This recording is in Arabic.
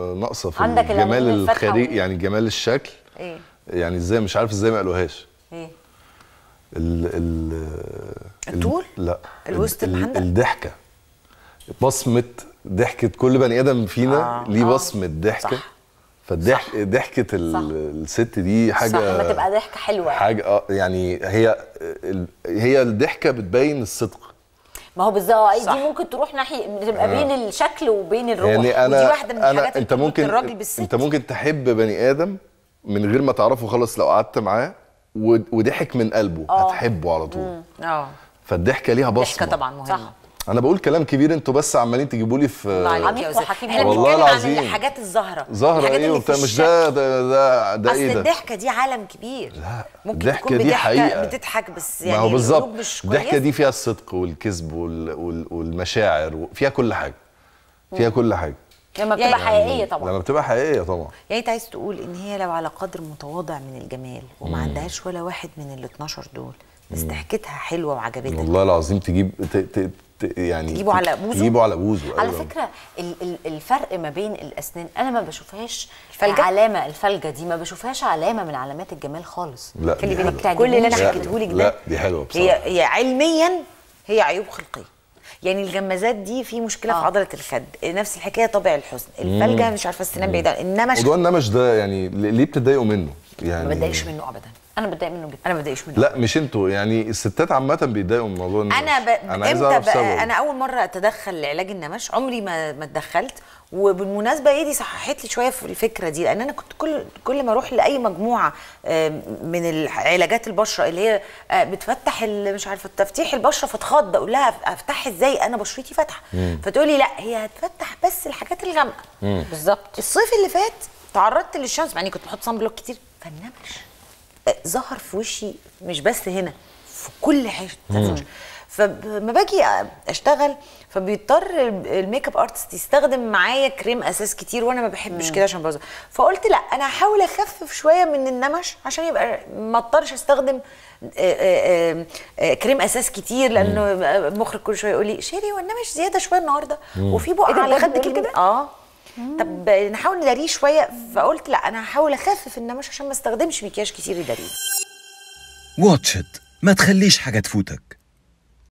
ناقصه في عندك الجمال الخارجي يعني جمال الشكل ايه يعني ازاي مش عارف ازاي ما قالوهاش ايه ال ال الطول لا الوسط عندك الضحكه بصمه ضحكه كل بني ادم فينا آه. ليه آه. بصمه ضحكه فالضحك ضحكه الست دي حاجه صح ما تبقى ضحكه حلوه حاجه اه يعني هي هي الضحكه بتبين الصدق ما هو بالظبط آه، دي ممكن تروح ناحيه تبقى بين آه. الشكل وبين الروح يعني أنا ودي واحده من الحاجات انت ممكن الراجل بالست انت ممكن تحب بني ادم من غير ما تعرفه خالص لو قعدت معاه وضحك من قلبه أوه. هتحبه على طول اه فالضحكه ليها بصمه ضحكه طبعا مهمه صح انا بقول كلام كبير انتوا بس عمالين تجيبوا لي في عميق وحكيم احنا بنتكلم العظيم. عن الحاجات الزهره زهره ايه وبتاع مش ده ده ده, ده ايه ده اصل الضحكه دي عالم كبير لا ممكن الضحكه دي حقيقه بتضحك بس يعني ما هو يعني بالظبط الضحكه دي فيها الصدق والكذب وال... وال... والمشاعر فيها كل حاجه فيها كل حاجه لما بتبقى يعني حقيقيه طبعا لما بتبقى حقيقيه طبعا يعني انت عايز تقول ان هي لو على قدر متواضع من الجمال وما عندهاش ولا واحد من ال 12 دول بس ضحكتها حلوه وعجبتها والله العظيم تجيب يعني يجيبوا على بوزه يجيبوا على بوزه على فكره الفرق ما بين الاسنان انا ما بشوفهاش الفلجة؟ علامه الفلجه دي ما بشوفهاش علامه من علامات الجمال خالص لا في اللي بينك كل اللي انا حكيته لك ده لا دي حلوه بصراحه هي علميا هي عيوب خلقيه يعني الجمازات دي في مشكله آه. في عضله الخد نفس الحكايه طبيعي الحزن الفلجه مش عارفه السنان بعيده النمش موضوع النمش ده يعني ليه بتتضايقوا منه يعني ما بتضايقش منه ابدا انا بتضايق منه جدا انا ما بتضايقش منه لا مش انتوا يعني الستات عامه بيتضايقوا من موضوع النمش انا ب... انا عايز اعرف سبب انا اول مره اتدخل لعلاج النمش عمري ما ما اتدخلت وبالمناسبه ايه دي صححت لي شويه في الفكره دي لان انا كنت كل كل ما اروح لاي مجموعه من علاجات البشره اللي هي آه، بتفتح مش عارفه تفتيح البشره فاتخض اقول لها افتح ازاي انا بشرتي فاتحه فتقول لي لا هي هتفتح بس الحاجات الغامقه بالظبط الصيف اللي فات تعرضت للشمس مع اني كنت بحط صن بلوك كتير فالنمش أه، ظهر في وشي مش بس هنا في كل حته فما باجي اشتغل فبيضطر الميك اب ارتست يستخدم معايا كريم اساس كتير وانا ما بحبش كده عشان بظهر فقلت لا انا هحاول اخفف شويه من النمش عشان يبقى ما اضطرش استخدم أه، أه، كريم اساس كتير لانه المخرج كل شويه يقول لي شيري والنمش زياده شويه النهارده وفي بقع إيه على خدك كده اه طب نحاول نداريه شويه فقلت لا انا هحاول اخفف النمش عشان ما استخدمش مكياج كتير يداريه واتش ما تخليش حاجه تفوتك